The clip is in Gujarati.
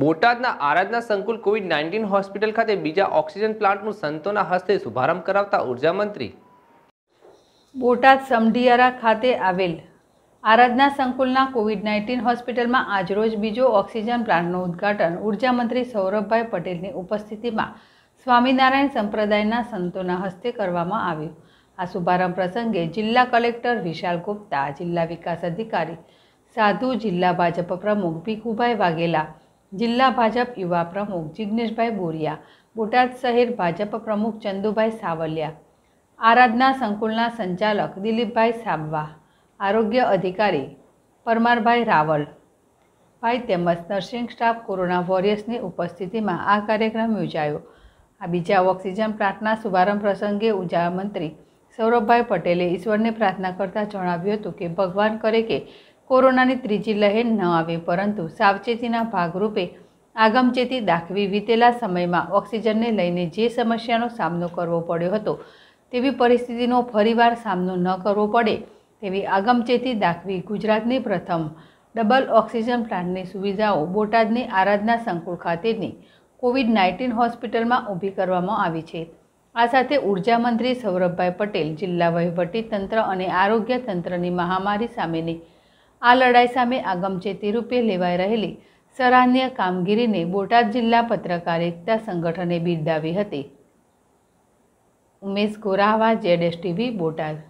બોટાદના આરાધના સંકુલ કોવિડ નાઇન્ટીન હોસ્પિટલ ખાતે બીજા ઓક્સિજન પ્લાન્ટનું સંતોના હસ્તે શુભારંભ કરાવતા ઉર્જામંત્રી બોટાદ સમઢિયારા ખાતે આવેલ આરાધના સંકુલના કોવિડ નાઇન્ટીન હોસ્પિટલમાં આજરોજ બીજો ઓક્સિજન પ્લાન્ટનું ઉદ્ઘાટન ઉર્જામંત્રી સૌરભભાઈ પટેલની ઉપસ્થિતિમાં સ્વામિનારાયણ સંપ્રદાયના સંતોના હસ્તે કરવામાં આવ્યું આ શુભારંભ પ્રસંગે જિલ્લા કલેક્ટર વિશાલ ગુપ્તા જિલ્લા વિકાસ અધિકારી સાધુ જિલ્લા ભાજપ પ્રમુખ ભીખુભાઈ વાઘેલા જિલ્લા ભાજપ યુવા પ્રમુખ જિગ્નેશભાઈ બોરિયા બોટાદ શહેર ભાજપ પ્રમુખ ચંદુભાઈ સાવલિયા આરાધના સંકુલના સંચાલક દિલીપભાઈ સાબવા આરોગ્ય અધિકારી પરમારભાઈ રાવલ ભાઈ તેમજ નર્સિંગ સ્ટાફ કોરોના વોરિયર્સની ઉપસ્થિતિમાં આ કાર્યક્રમ યોજાયો આ બીજા ઓક્સિજન પ્લાન્ટના શુભારંભ પ્રસંગે ઉર્જા મંત્રી સૌરભભાઈ પટેલે ઈશ્વરને પ્રાર્થના કરતાં જણાવ્યું હતું કે ભગવાન કરે કે કોરોનાની ત્રીજી લહેર ન આવે પરંતુ સાવચેતીના ભાગરૂપે આગમચેતી દાખવી વીતેલા સમયમાં ઓક્સિજનને લઈને જે સમસ્યાનો સામનો કરવો પડ્યો હતો તેવી પરિસ્થિતિનો ફરીવાર સામનો ન કરવો પડે તેવી આગમચેતી દાખવી ગુજરાતની પ્રથમ ડબલ ઓક્સિજન પ્લાન્ટની સુવિધાઓ બોટાદની આરાધના સંકુલ ખાતેની કોવિડ નાઇન્ટીન હોસ્પિટલમાં ઊભી કરવામાં આવી છે આ સાથે ઉર્જામંત્રી સૌરભભાઈ પટેલ જિલ્લા વહીવટી તંત્ર અને આરોગ્ય તંત્રની મહામારી સામેની આ લડાઈ સામે આગમચેતી રૂપે લેવાઈ રહેલી સરાહનીય કામગીરીને બોટાદ જિલ્લા પત્રકાર એકતા સંગઠને બિરદાવી હતી Umesh Gorava Z S TV Botad